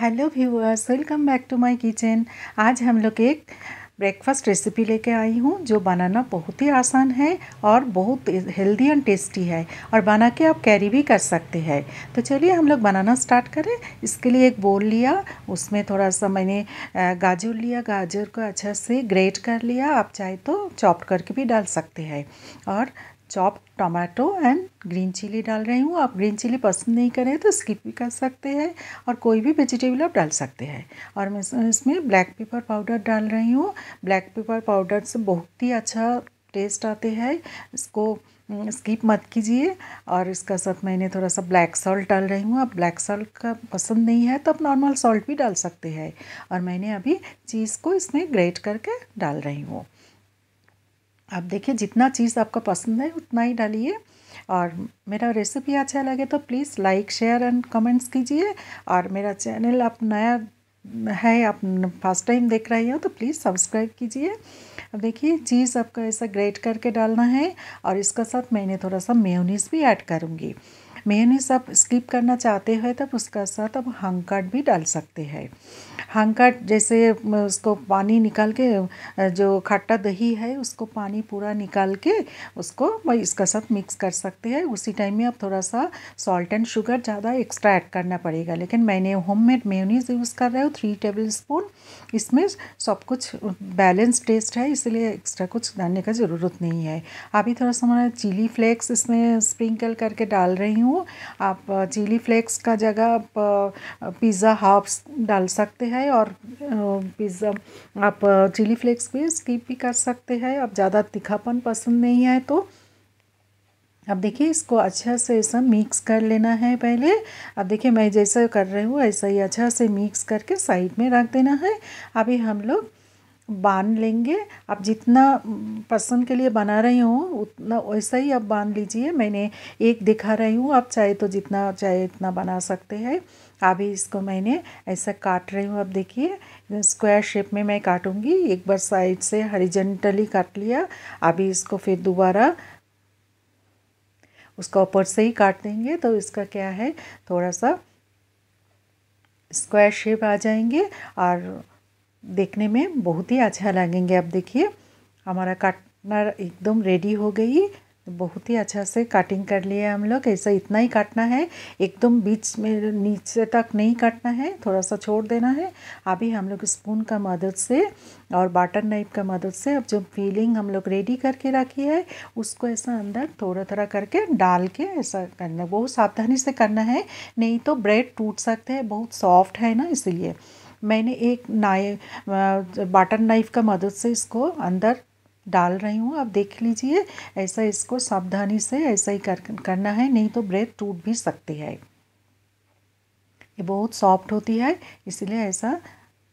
hello viewers welcome back to my kitchen आज हम लोग एक ब्रेकफास्ट रेसिपी लेके आई हूँ जो बनाना बहुत ही आसान है और बहुत हेल्दी एंड टेस्टी है और बना के आप कैरी भी कर सकते हैं तो चलिए हम लोग बनाना स्टार्ट करें इसके लिए एक बोल लिया उसमें थोड़ा सा मैंने गाजर लिया गाजर को अच्छा से ग्रेट कर लिया आप चाहे तो चॉप करके भी डाल सकते हैं और chop tomato and green chilli डाल रही हूँ आप ग्रीन चिली पसंद नहीं करें तो स्किप भी कर सकते हैं और कोई भी वेजिटेबल आप डाल सकते हैं और मैं इसमें ब्लैक पेपर पाउडर डाल रही हूँ ब्लैक पेपर पाउडर से बहुत ही अच्छा टेस्ट आते हैं इसको स्किप मत कीजिए और इसका साथ मैंने थोड़ा सा ब्लैक सॉल्ट डाल रही हूँ आप ब्लैक सॉल्ट का पसंद नहीं है तो आप नॉर्मल सॉल्ट भी डाल सकते हैं और मैंने अभी चीज़ को इसमें ग्रेट करके डाल रही हूँ आप देखिए जितना चीज़ आपको पसंद है उतना ही डालिए और मेरा रेसिपी अच्छा लगे तो please like share and comments कीजिए और मेरा चैनल आप नया है आप फर्स्ट टाइम देख रहे हो तो प्लीज़ सब्सक्राइब कीजिए अब देखिए चीज़ आपका ऐसा ग्रेट करके डालना है और इसका साथ मैंने थोड़ा सा मेयोनीज भी ऐड करूँगी मेयोनीस आप स्किप करना चाहते हैं तब उसका साथ आप हंग काट भी डाल सकते हैं हंग काट जैसे उसको पानी निकाल के जो खट्टा दही है उसको पानी पूरा निकाल के उसको इसका साथ मिक्स कर सकते हैं उसी टाइम में आप थोड़ा सा सॉल्ट एंड शुगर ज़्यादा एक्स्ट्रा ऐड करना पड़ेगा लेकिन मैंने होम मेड मेयोनीज यूज़ कर रहे हो थ्री टेबल स्पून इसमें सब कुछ बैलेंस टेस्ट है इसलिए एक्स्ट्रा कुछ डालने का ज़रूरत नहीं है अभी थोड़ा सा मैं चिली फ्लेक्स इसमें स्प्रिंकल करके डाल रही हूँ हूँ आप चिली फ्लेक्स का जगह आप पिज़्ज़ा हाफ्स डाल सकते हैं और पिज़्ज़ा आप चिली फ्लेक्स भी स्किप भी कर सकते हैं आप ज़्यादा तीखापन पसंद नहीं है तो अब देखिए इसको अच्छा से ऐसा मिक्स कर लेना है पहले अब देखिए मैं जैसा कर रही हूँ ऐसा ही अच्छा से मिक्स करके साइड में रख देना है अभी हम लोग बांध लेंगे आप जितना पर्सन के लिए बना रही हो उतना वैसा ही आप बांध लीजिए मैंने एक दिखा रही हूँ आप चाहे तो जितना चाहे इतना बना सकते हैं अभी इसको मैंने ऐसा काट रही हूँ आप देखिए स्क्वायर शेप में मैं काटूँगी एक बार साइड से हरिजेंटली काट लिया अभी इसको फिर दोबारा उसका ऊपर से ही काट देंगे तो इसका क्या है थोड़ा सा स्क्वायर शेप आ जाएंगे और देखने में बहुत ही अच्छा लगेंगे अब देखिए हमारा काटना एकदम रेडी हो गई बहुत ही अच्छा से काटिंग कर लिया हम लोग ऐसा इतना ही काटना है एकदम बीच में नीचे तक नहीं काटना है थोड़ा सा छोड़ देना है अभी हम लोग स्पून का मदद से और बाटर नाइफ का मदद से अब जो फीलिंग हम लोग रेडी करके रखी है उसको ऐसा अंदर थोड़ा थोड़ा करके डाल के ऐसा करना बहुत सावधानी से करना है नहीं तो ब्रेड टूट सकते हैं बहुत सॉफ्ट है ना इसलिए मैंने एक नाइफ बाटर नाइफ़ का मदद से इसको अंदर डाल रही हूँ आप देख लीजिए ऐसा इसको सावधानी से ऐसा ही कर करना है नहीं तो ब्रेड टूट भी सकती है ये बहुत सॉफ्ट होती है इसलिए ऐसा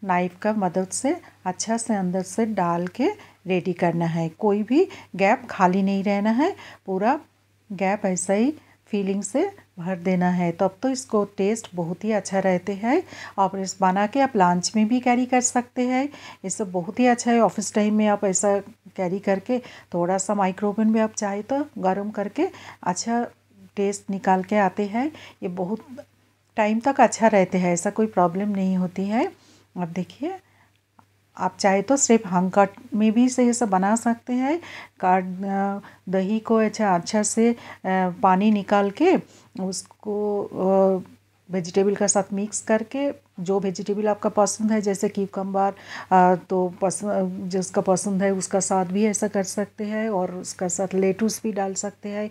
नाइफ़ का मदद से अच्छा से अंदर से डाल के रेडी करना है कोई भी गैप खाली नहीं रहना है पूरा गैप ऐसा ही फीलिंग से भर देना है तब तो, तो इसको टेस्ट बहुत ही अच्छा रहते हैं आप इस बना के आप लंच में भी कैरी कर सकते हैं ये सब बहुत ही अच्छा है ऑफिस टाइम में आप ऐसा कैरी करके थोड़ा सा माइक्रोवेव में आप चाहे तो गर्म करके अच्छा टेस्ट निकाल के आते हैं ये बहुत टाइम तक अच्छा रहते हैं ऐसा कोई प्रॉब्लम नहीं होती है अब देखिए आप चाहे तो सिर्फ हंकट में भी से ये सब बना सकते हैं काट दही को अच्छा अच्छा से पानी निकाल के उसको वेजिटेबल के साथ मिक्स करके जो वेजिटेबल आपका पसंद है जैसे कीकम्बार तो पस जिसका पसंद है उसका साथ भी ऐसा कर सकते हैं और उसका साथ लेटूस भी डाल सकते हैं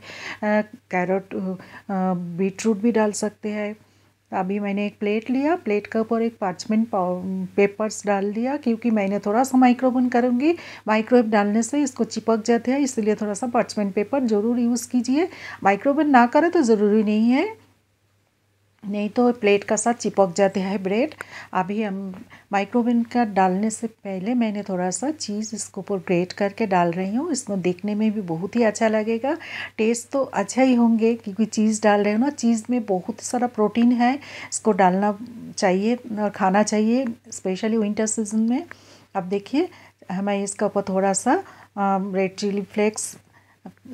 कैरेट बीट रूट भी डाल सकते हैं तो अभी मैंने एक प्लेट लिया प्लेट के ऊपर एक पार्चमेंट पेपर्स डाल दिया क्योंकि मैंने थोड़ा सा माइक्रोवन करूँगी माइक्रोवेव डालने से इसको चिपक जाते हैं इसलिए थोड़ा सा पार्चमेंट पेपर ज़रूर यूज़ कीजिए माइक्रोवेव ना करें तो ज़रूरी नहीं है नहीं तो प्लेट का साथ चिपक जाते हैं ब्रेड अभी हम माइक्रोवेव का डालने से पहले मैंने थोड़ा सा चीज़ इसके ऊपर ग्रेट करके डाल रही हूँ इसमें देखने में भी बहुत ही अच्छा लगेगा टेस्ट तो अच्छा ही होंगे क्योंकि चीज़ डाल रहे हो ना चीज़ में बहुत सारा प्रोटीन है इसको डालना चाहिए और खाना चाहिए स्पेशली विंटर सीजन में अब देखिए हमें इसके ऊपर थोड़ा सा रेड चिली फ्लेक्स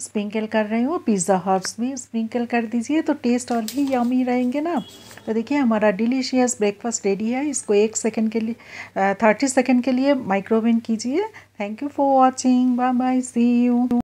स्प्रिंकल कर रहे हो पिज़्ज़ा हॉट्स भी स्प्रिंकल कर दीजिए तो टेस्ट और भी यमी रहेंगे ना तो देखिए हमारा डिलीशियस ब्रेकफास्ट रेडी है इसको एक सेकंड के लिए थर्टी सेकंड के लिए माइक्रोवेव कीजिए thank you for watching bye bye see you